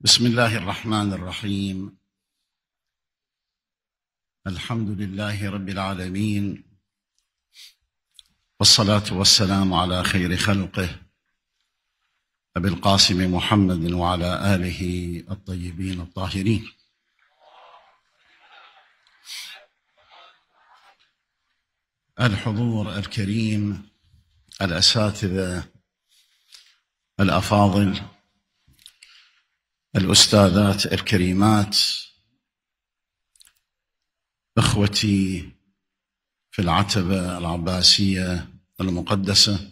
بسم الله الرحمن الرحيم الحمد لله رب العالمين والصلاة والسلام على خير خلقه أبي القاسم محمد وعلى آله الطيبين الطاهرين الحضور الكريم الأساتذة الأفاضل الأستاذات الكريمات إخوتي في العتبة العباسية المقدسة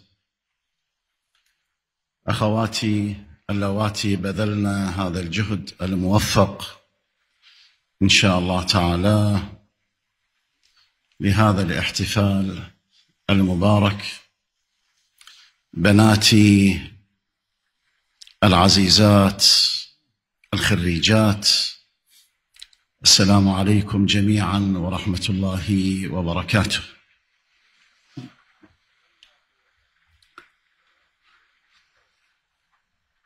أخواتي اللواتي بذلنا هذا الجهد الموفق إن شاء الله تعالى لهذا الاحتفال المبارك بناتي العزيزات الخريجات السلام عليكم جميعا ورحمه الله وبركاته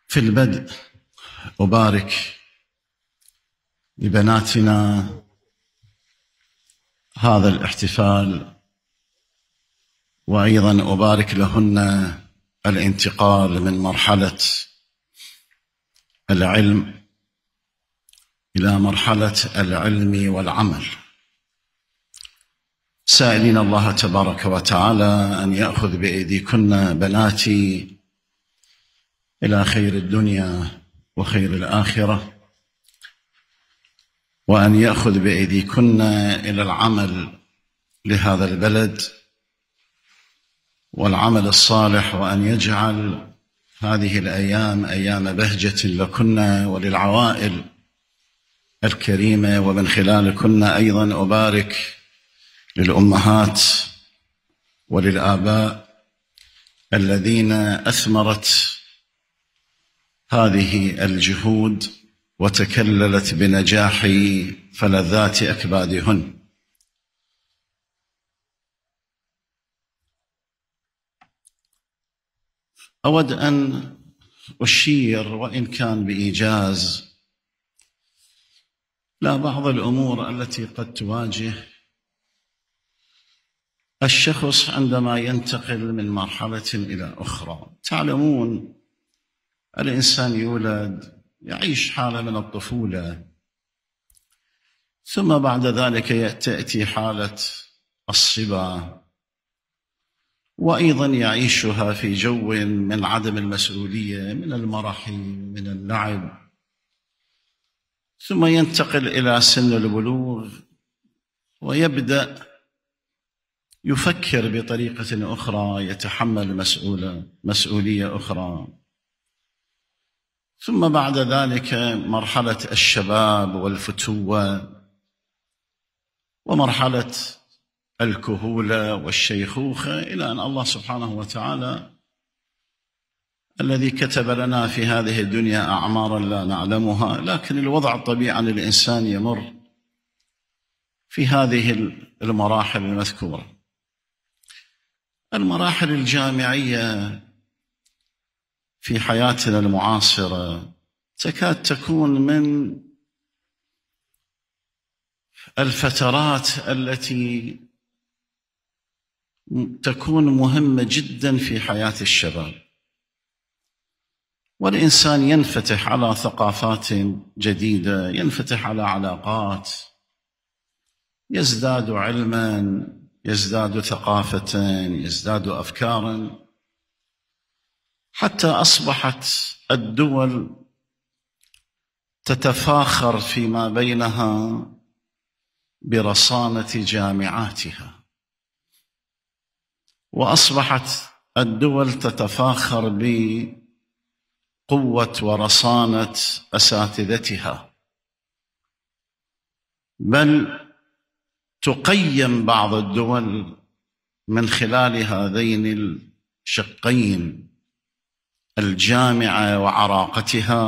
في البدء ابارك لبناتنا هذا الاحتفال وايضا ابارك لهن الانتقال من مرحله العلم إلى مرحلة العلم والعمل سائلين الله تبارك وتعالى أن يأخذ بأيديكن بناتي إلى خير الدنيا وخير الآخرة وأن يأخذ بأيديكن إلى العمل لهذا البلد والعمل الصالح وأن يجعل هذه الأيام أيام بهجة لكن وللعوائل الكريمة ومن خلالكن أيضا أبارك للأمهات وللآباء الذين أثمرت هذه الجهود وتكللت بنجاح فلذات أكبادهن أود أن أشير وإن كان بإيجاز لا بعض الأمور التي قد تواجه الشخص عندما ينتقل من مرحلة إلى أخرى تعلمون الإنسان يولد يعيش حالة من الطفولة ثم بعد ذلك تأتي حالة الصبا وأيضا يعيشها في جو من عدم المسؤولية من المرح من اللعب ثم ينتقل الى سن البلوغ ويبدا يفكر بطريقه اخرى يتحمل مسؤوله مسؤوليه اخرى ثم بعد ذلك مرحله الشباب والفتوه ومرحله الكهوله والشيخوخه الى ان الله سبحانه وتعالى الذي كتب لنا في هذه الدنيا أعمارا لا نعلمها لكن الوضع الطبيعي للإنسان يمر في هذه المراحل المذكورة المراحل الجامعية في حياتنا المعاصرة تكاد تكون من الفترات التي تكون مهمة جدا في حياة الشباب والانسان ينفتح على ثقافات جديده ينفتح على علاقات يزداد علما يزداد ثقافه يزداد افكارا حتى اصبحت الدول تتفاخر فيما بينها برصانه جامعاتها واصبحت الدول تتفاخر ب قوه ورصانه اساتذتها بل تقيم بعض الدول من خلال هذين الشقين الجامعه وعراقتها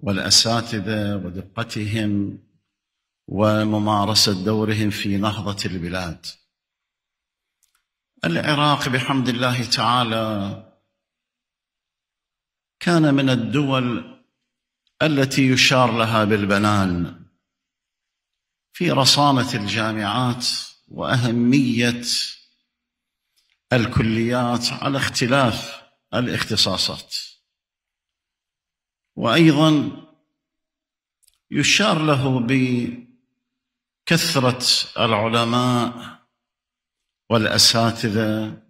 والاساتذه ودقتهم وممارسه دورهم في نهضه البلاد العراق بحمد الله تعالى كان من الدول التي يشار لها بالبنان في رصانه الجامعات واهميه الكليات على اختلاف الاختصاصات وايضا يشار له بكثره العلماء والاساتذه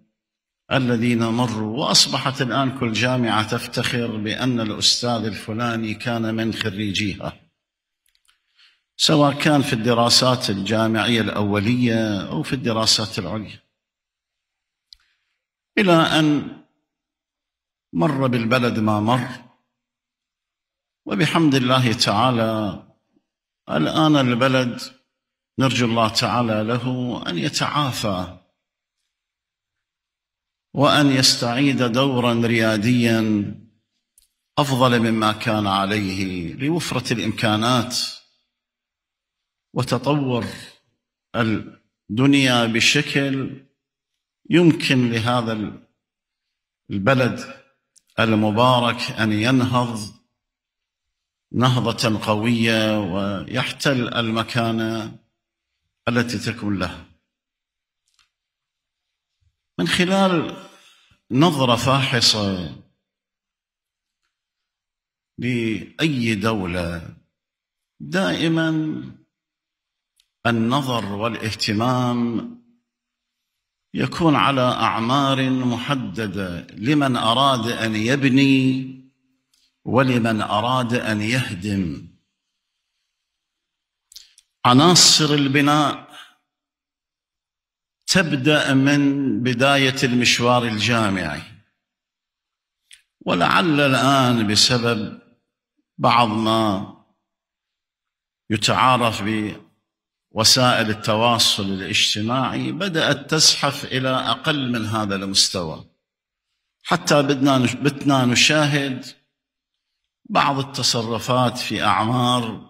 الذين مروا واصبحت الان كل جامعه تفتخر بان الاستاذ الفلاني كان من خريجيها. سواء كان في الدراسات الجامعيه الاوليه او في الدراسات العليا. الى ان مر بالبلد ما مر وبحمد الله تعالى الان البلد نرجو الله تعالى له ان يتعافى وان يستعيد دورا رياديا افضل مما كان عليه لوفره الامكانات وتطور الدنيا بشكل يمكن لهذا البلد المبارك ان ينهض نهضه قويه ويحتل المكانه التي تكون له من خلال نظرة فاحصة لأي دولة دائما النظر والاهتمام يكون على أعمار محددة لمن أراد أن يبني ولمن أراد أن يهدم عناصر البناء تبدا من بدايه المشوار الجامعي ولعل الان بسبب بعض ما يتعارف بوسائل التواصل الاجتماعي بدات تزحف الى اقل من هذا المستوى حتى بدنا بتنا نشاهد بعض التصرفات في اعمار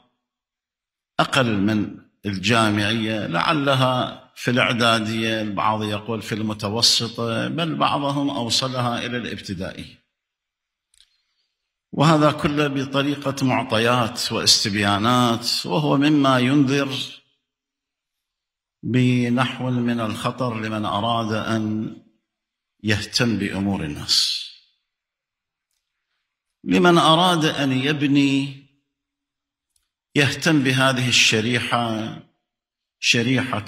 اقل من الجامعية لعلها في الإعدادية البعض يقول في المتوسطة بل بعضهم أوصلها إلى الابتدائي وهذا كله بطريقة معطيات واستبيانات وهو مما ينذر بنحو من الخطر لمن أراد أن يهتم بأمور الناس لمن أراد أن يبني يهتم بهذه الشريحه شريحه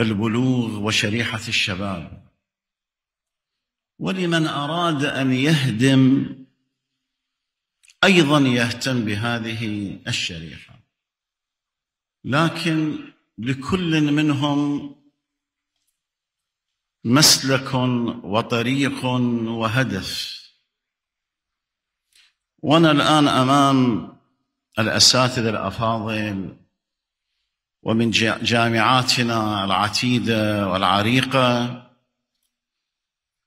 البلوغ وشريحه الشباب ولمن اراد ان يهدم ايضا يهتم بهذه الشريحه لكن لكل منهم مسلك وطريق وهدف وانا الان امام الأساتذة الأفاضل ومن جامعاتنا العتيدة والعريقة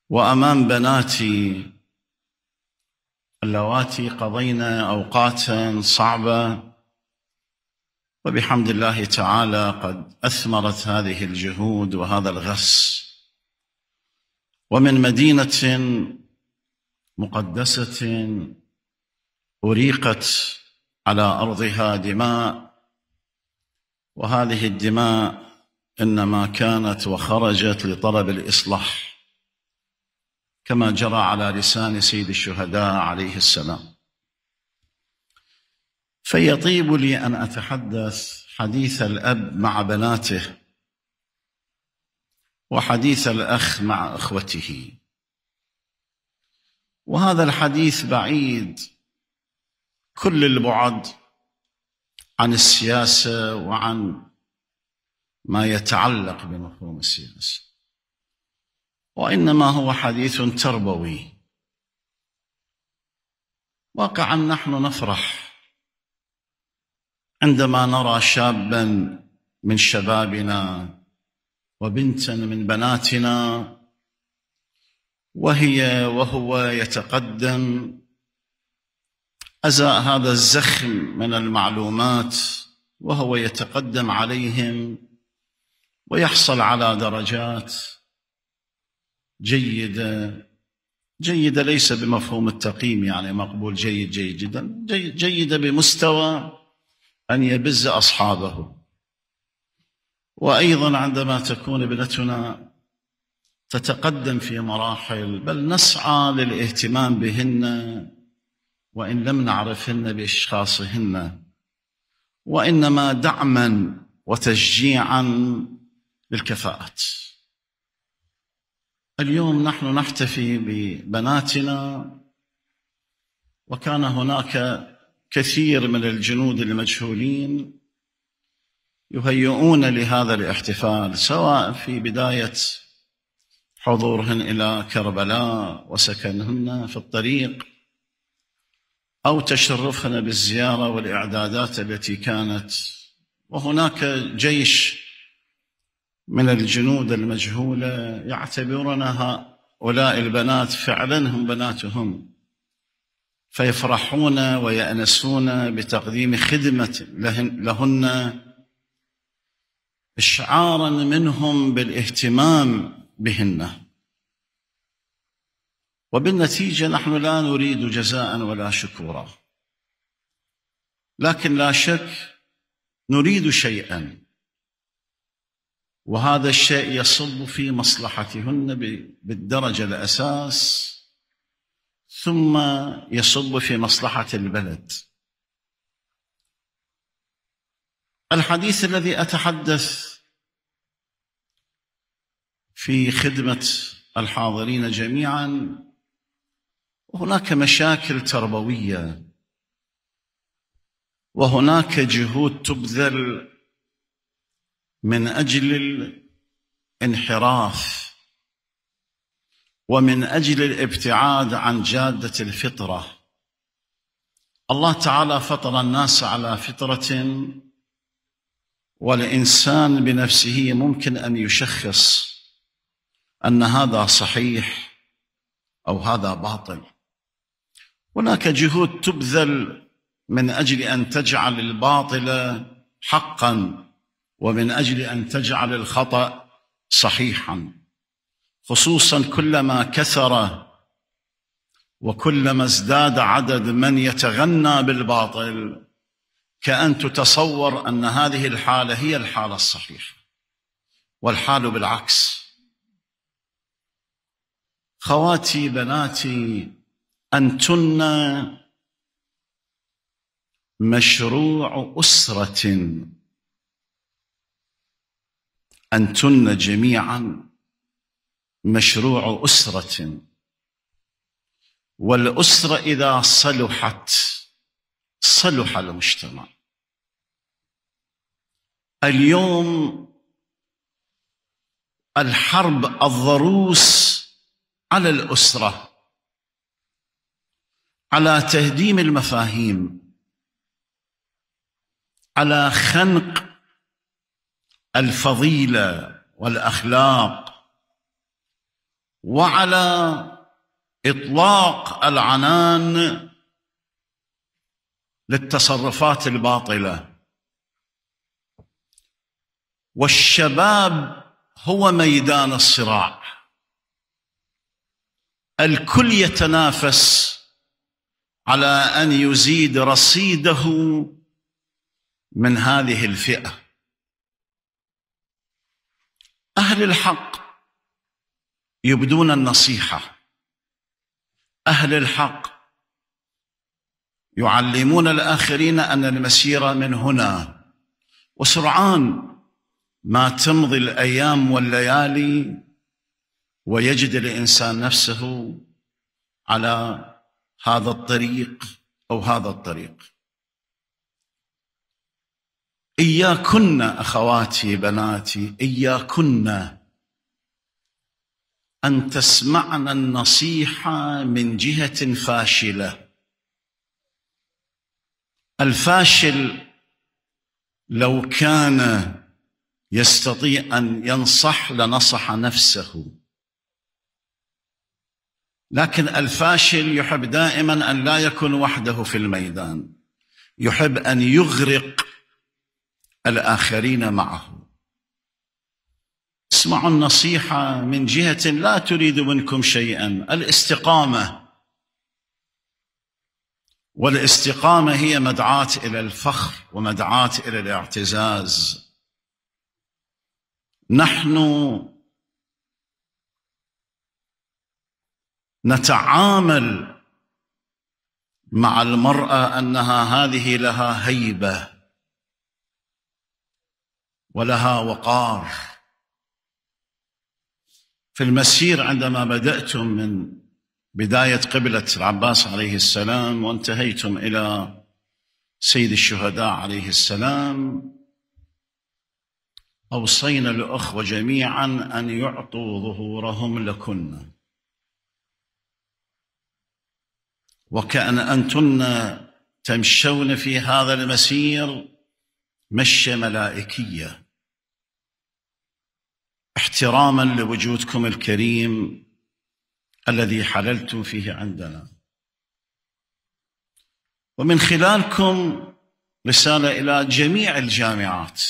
وأمام بناتي اللواتي قضينا أوقاتا صعبة وبحمد الله تعالى قد أثمرت هذه الجهود وهذا الغس ومن مدينة مقدسة أريقت على أرضها دماء وهذه الدماء إنما كانت وخرجت لطلب الإصلاح كما جرى على لسان سيد الشهداء عليه السلام فيطيب لي أن أتحدث حديث الأب مع بناته وحديث الأخ مع أخوته وهذا الحديث بعيد كل البعد عن السياسه وعن ما يتعلق بمفهوم السياسه وانما هو حديث تربوي واقعا نحن نفرح عندما نرى شابا من شبابنا وبنتا من بناتنا وهي وهو يتقدم أزاء هذا الزخم من المعلومات وهو يتقدم عليهم ويحصل على درجات جيدة جيدة ليس بمفهوم التقييم يعني مقبول جيد جيد جدا جيد جيدة بمستوى أن يبز أصحابه وأيضا عندما تكون ابنتنا تتقدم في مراحل بل نسعى للاهتمام بهن وإن لم نعرفهن بإشخاصهن وإنما دعما وتشجيعا للكفاءات اليوم نحن نحتفي ببناتنا وكان هناك كثير من الجنود المجهولين يهيئون لهذا الاحتفال سواء في بدايه حضورهن الى كربلاء وسكنهن في الطريق أو تشرفنا بالزيارة والإعدادات التي كانت وهناك جيش من الجنود المجهولة يعتبرون هؤلاء البنات فعلا هم بناتهم فيفرحون ويأنسون بتقديم خدمة لهن, لهن إشعارا منهم بالاهتمام بهن وبالنتيجة نحن لا نريد جزاء ولا شكورا لكن لا شك نريد شيئا وهذا الشيء يصب في مصلحتهن بالدرجة الأساس ثم يصب في مصلحة البلد الحديث الذي أتحدث في خدمة الحاضرين جميعا وهناك مشاكل تربويه وهناك جهود تبذل من اجل الانحراف ومن اجل الابتعاد عن جاده الفطره الله تعالى فطر الناس على فطره والانسان بنفسه ممكن ان يشخص ان هذا صحيح او هذا باطل هناك جهود تبذل من اجل ان تجعل الباطل حقا ومن اجل ان تجعل الخطا صحيحا خصوصا كلما كثر وكلما ازداد عدد من يتغنى بالباطل كان تتصور ان هذه الحاله هي الحاله الصحيحه والحال بالعكس خواتي بناتي أنتن مشروع أسرة أنتن جميعا مشروع أسرة والأسرة إذا صلحت صلح المجتمع اليوم الحرب الضروس على الأسرة على تهديم المفاهيم على خنق الفضيله والاخلاق وعلى اطلاق العنان للتصرفات الباطله والشباب هو ميدان الصراع الكل يتنافس على ان يزيد رصيده من هذه الفئه اهل الحق يبدون النصيحه اهل الحق يعلمون الاخرين ان المسير من هنا وسرعان ما تمضي الايام والليالي ويجد الانسان نفسه على هذا الطريق او هذا الطريق اياكن اخواتي بناتي اياكن ان تسمعن النصيحه من جهه فاشله الفاشل لو كان يستطيع ان ينصح لنصح نفسه لكن الفاشل يحب دائما ان لا يكون وحده في الميدان يحب ان يغرق الاخرين معه اسمعوا النصيحه من جهه لا تريد منكم شيئا الاستقامه والاستقامه هي مدعاه الى الفخر ومدعاه الى الاعتزاز نحن نتعامل مع المراه انها هذه لها هيبه ولها وقار في المسير عندما بداتم من بدايه قبله العباس عليه السلام وانتهيتم الى سيد الشهداء عليه السلام اوصينا الاخوه جميعا ان يعطوا ظهورهم لكنا وكأن أنتن تمشون في هذا المسير مشي ملائكية احتراما لوجودكم الكريم الذي حللتم فيه عندنا ومن خلالكم رسالة إلى جميع الجامعات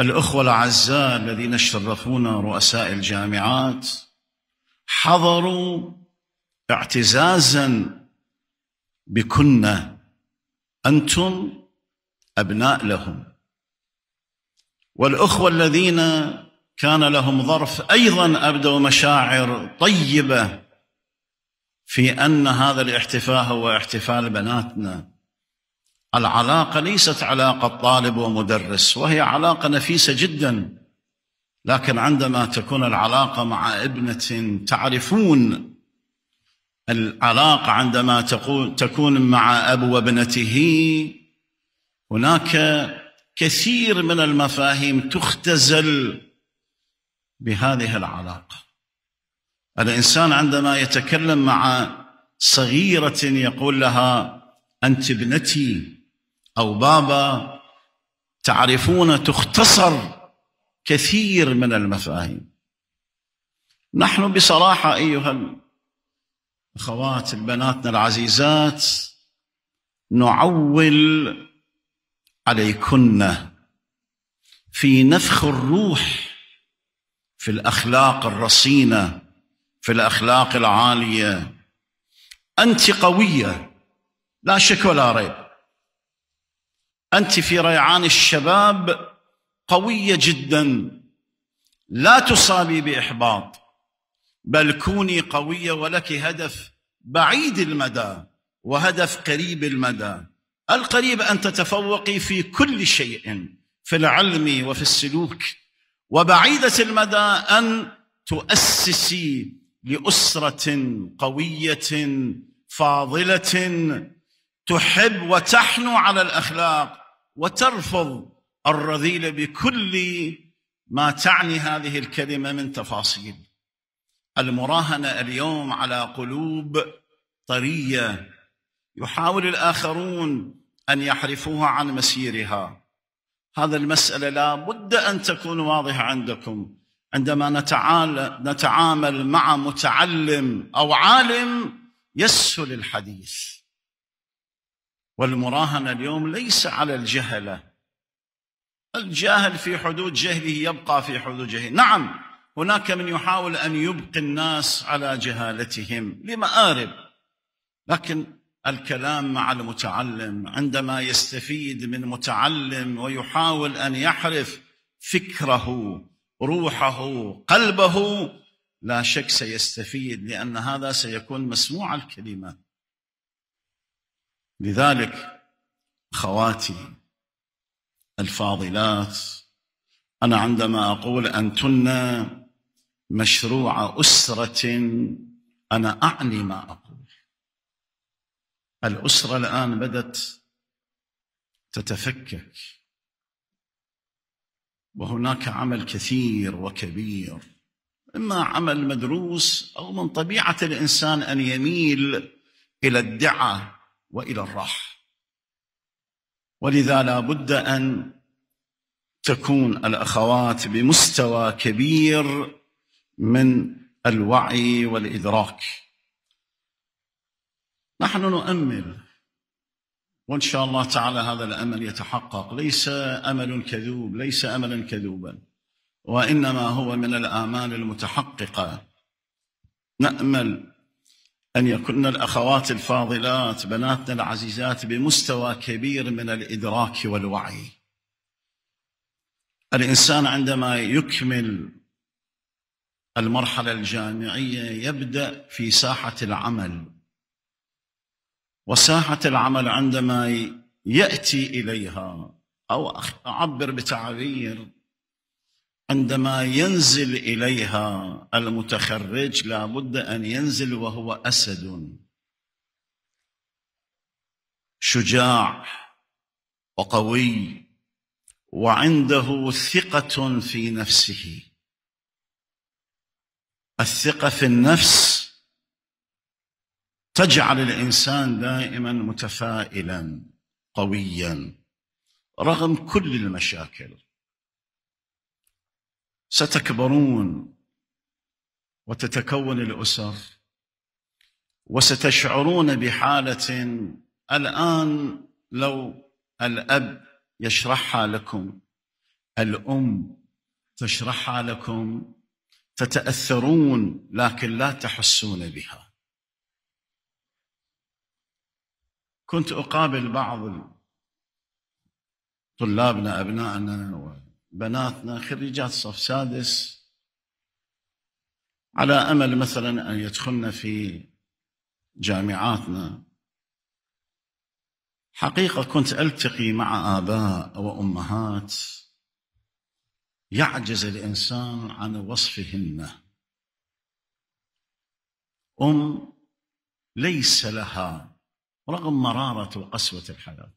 الأخوة الأعزاء الذين شرفونا رؤساء الجامعات حضروا اعتزازا بكن انتم ابناء لهم والاخوه الذين كان لهم ظرف ايضا ابدوا مشاعر طيبه في ان هذا الاحتفاء هو احتفال بناتنا العلاقه ليست علاقه طالب ومدرس وهي علاقه نفيسه جدا لكن عندما تكون العلاقه مع ابنه تعرفون العلاقة عندما تكون مع أب وابنته هناك كثير من المفاهيم تختزل بهذه العلاقة الإنسان عندما يتكلم مع صغيرة يقول لها أنت ابنتي أو بابا تعرفون تختصر كثير من المفاهيم نحن بصراحة أيها اخوات البناتنا العزيزات نعول عليكن في نفخ الروح في الاخلاق الرصينه في الاخلاق العاليه انت قويه لا شك ولا ريب انت في ريعان الشباب قويه جدا لا تصابي باحباط بل كوني قوية ولك هدف بعيد المدى وهدف قريب المدى القريب أن تتفوقي في كل شيء في العلم وفي السلوك وبعيدة المدى أن تؤسسي لأسرة قوية فاضلة تحب وتحنو على الأخلاق وترفض الرذيل بكل ما تعني هذه الكلمة من تفاصيل المراهنه اليوم على قلوب طريه يحاول الاخرون ان يحرفوها عن مسيرها هذا المساله لا بد ان تكون واضحه عندكم عندما نتعال نتعامل مع متعلم او عالم يسهل الحديث والمراهنه اليوم ليس على الجهله الجاهل في حدود جهله يبقى في حدود جهله نعم هناك من يحاول ان يبقي الناس على جهالتهم لمآرب لكن الكلام مع المتعلم عندما يستفيد من متعلم ويحاول ان يحرف فكره روحه قلبه لا شك سيستفيد لان هذا سيكون مسموع الكلمه لذلك خواتي الفاضلات انا عندما اقول انتن مشروع أسرة أنا أعني ما أقول الأسرة الآن بدت تتفكك وهناك عمل كثير وكبير إما عمل مدروس أو من طبيعة الإنسان أن يميل إلى الدعة وإلى الراحة ولذا لا بد أن تكون الأخوات بمستوى كبير من الوعي والادراك نحن نؤمل وان شاء الله تعالى هذا الامل يتحقق ليس امل كذوب ليس املا كذوبا وانما هو من الامال المتحققه نامل ان يكن الاخوات الفاضلات بناتنا العزيزات بمستوى كبير من الادراك والوعي الانسان عندما يكمل المرحلة الجامعية يبدأ في ساحة العمل وساحة العمل عندما يأتي إليها أو أعبر بتعبير عندما ينزل إليها المتخرج لابد أن ينزل وهو أسد شجاع وقوي وعنده ثقة في نفسه الثقه في النفس تجعل الانسان دائما متفائلا قويا رغم كل المشاكل ستكبرون وتتكون الاسر وستشعرون بحاله الان لو الاب يشرحها لكم الام تشرحها لكم تتاثرون لكن لا تحسون بها كنت اقابل بعض طلابنا ابنائنا وبناتنا خريجات صف سادس على امل مثلا ان يدخلن في جامعاتنا حقيقه كنت التقي مع اباء وامهات يعجز الانسان عن وصفهن ام ليس لها رغم مراره وقسوه الحياه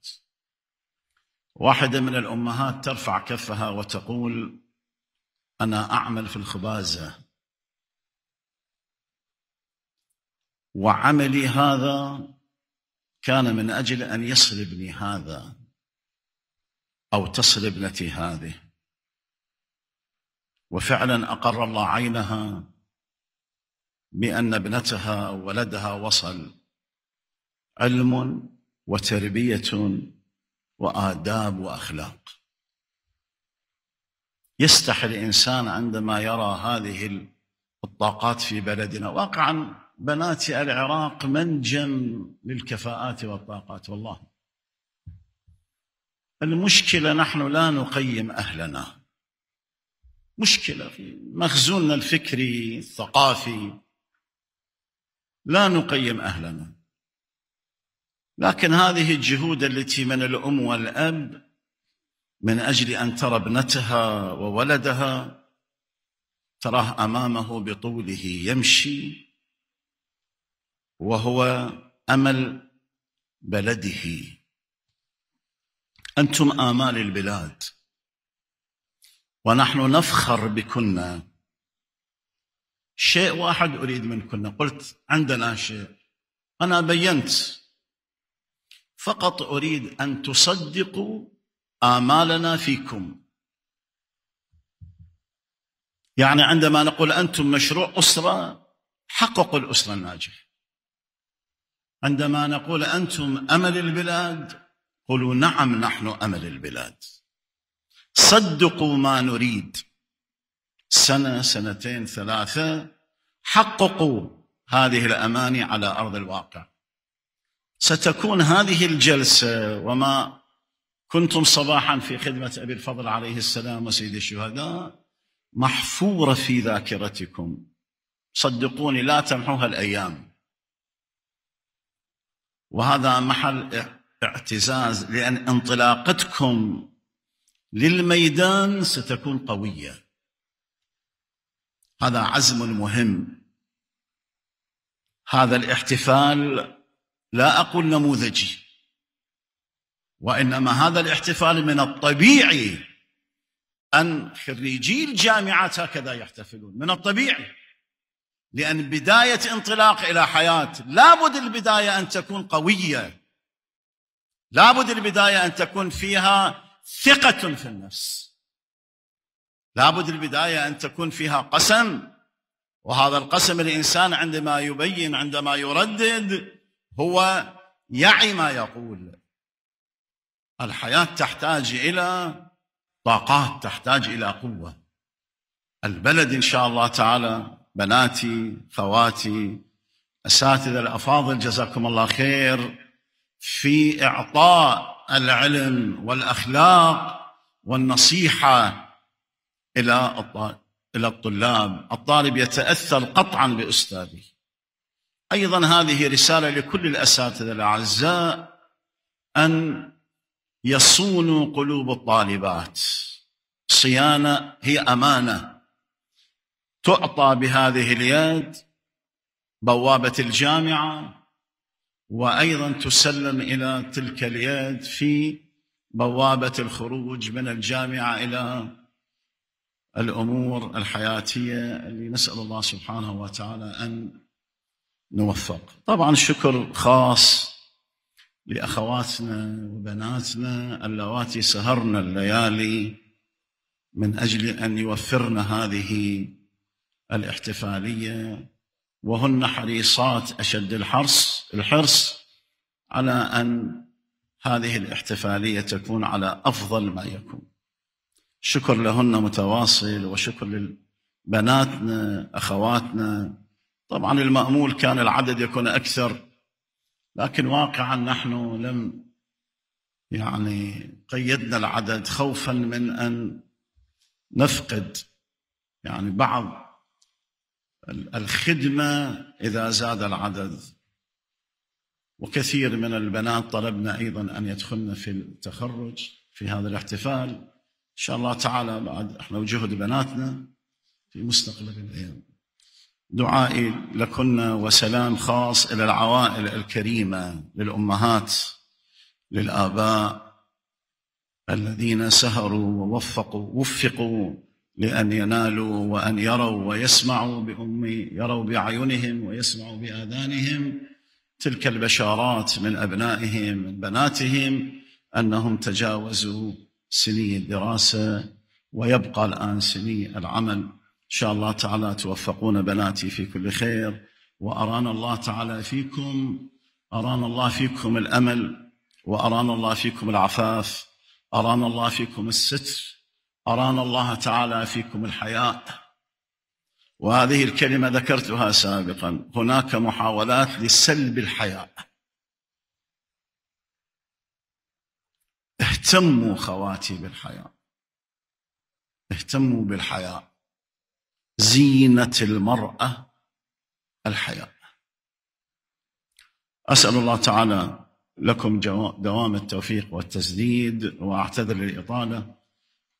واحده من الامهات ترفع كفها وتقول انا اعمل في الخبازه وعملي هذا كان من اجل ان يصل ابني هذا او تصل ابنتي هذه وفعلا أقر الله عينها بأن ابنتها ولدها وصل علم وتربية وآداب وأخلاق يستحي الإنسان عندما يرى هذه الطاقات في بلدنا واقعا بنات العراق منجا للكفاءات والطاقات والله المشكلة نحن لا نقيم أهلنا مشكلة في مخزوننا الفكري الثقافي لا نقيم أهلنا لكن هذه الجهود التي من الأم والأب من أجل أن ترى ابنتها وولدها تراه أمامه بطوله يمشي وهو أمل بلده أنتم آمال البلاد ونحن نفخر بكنا شيء واحد أريد منكن قلت عندنا شيء أنا بينت فقط أريد أن تصدقوا آمالنا فيكم يعني عندما نقول أنتم مشروع أسرة حققوا الأسرة الناجحة عندما نقول أنتم أمل البلاد قولوا نعم نحن أمل البلاد صدقوا ما نريد سنة سنتين ثلاثة حققوا هذه الأماني على أرض الواقع ستكون هذه الجلسة وما كنتم صباحا في خدمة أبي الفضل عليه السلام وسيد الشهداء محفورة في ذاكرتكم صدقوني لا تمحوها الأيام وهذا محل اعتزاز لأن انطلاقتكم للميدان ستكون قوية هذا عزم مهم هذا الاحتفال لا أقول نموذجي وإنما هذا الاحتفال من الطبيعي أن خريجي الجامعات هكذا يحتفلون من الطبيعي لأن بداية انطلاق إلى حياة لابد البداية أن تكون قوية لابد البداية أن تكون فيها ثقة في النفس لابد البداية أن تكون فيها قسم وهذا القسم الإنسان عندما يبين عندما يردد هو يعي ما يقول الحياة تحتاج إلى طاقات تحتاج إلى قوة البلد إن شاء الله تعالى بناتي خواتي أساتذة الأفاضل جزاكم الله خير في إعطاء العلم والاخلاق والنصيحه الى الى الطلاب، الطالب يتاثر قطعا باستاذه. ايضا هذه رساله لكل الاساتذه الاعزاء ان يصونوا قلوب الطالبات. صيانه هي امانه تعطى بهذه اليد بوابه الجامعه وايضا تسلم الى تلك اليد في بوابه الخروج من الجامعه الى الامور الحياتيه اللي نسال الله سبحانه وتعالى ان نوفق. طبعا شكر خاص لاخواتنا وبناتنا اللواتي سهرن الليالي من اجل ان يوفرن هذه الاحتفاليه وهن حريصات أشد الحرص الحرص على أن هذه الاحتفالية تكون على أفضل ما يكون شكر لهن متواصل وشكر لبناتنا أخواتنا طبعا المأمول كان العدد يكون أكثر لكن واقعا نحن لم يعني قيدنا العدد خوفا من أن نفقد يعني بعض الخدمة إذا زاد العدد وكثير من البنات طلبنا أيضا أن يدخلن في التخرج في هذا الاحتفال إن شاء الله تعالى بعد إحنا وجهد بناتنا في مستقبل الأيام دعائي لكن وسلام خاص إلى العوائل الكريمة للأمهات للآباء الذين سهروا ووفقوا وفقوا لأن ينالوا وأن يروا ويسمعوا بأم يروا بأعينهم ويسمعوا بآذانهم تلك البشارات من أبنائهم من بناتهم أنهم تجاوزوا سني الدراسة ويبقى الآن سني العمل إن شاء الله تعالى توفقون بناتي في كل خير وأرانا الله تعالى فيكم أرانا الله فيكم الأمل وأرانا الله فيكم العفاف أرانا الله فيكم الستر أرانا الله تعالى فيكم الحياء وهذه الكلمة ذكرتها سابقا هناك محاولات لسلب الحياء اهتموا خواتي بالحياء اهتموا بالحياء زينة المرأة الحياء أسأل الله تعالى لكم دوام التوفيق والتسديد وأعتذر للإطالة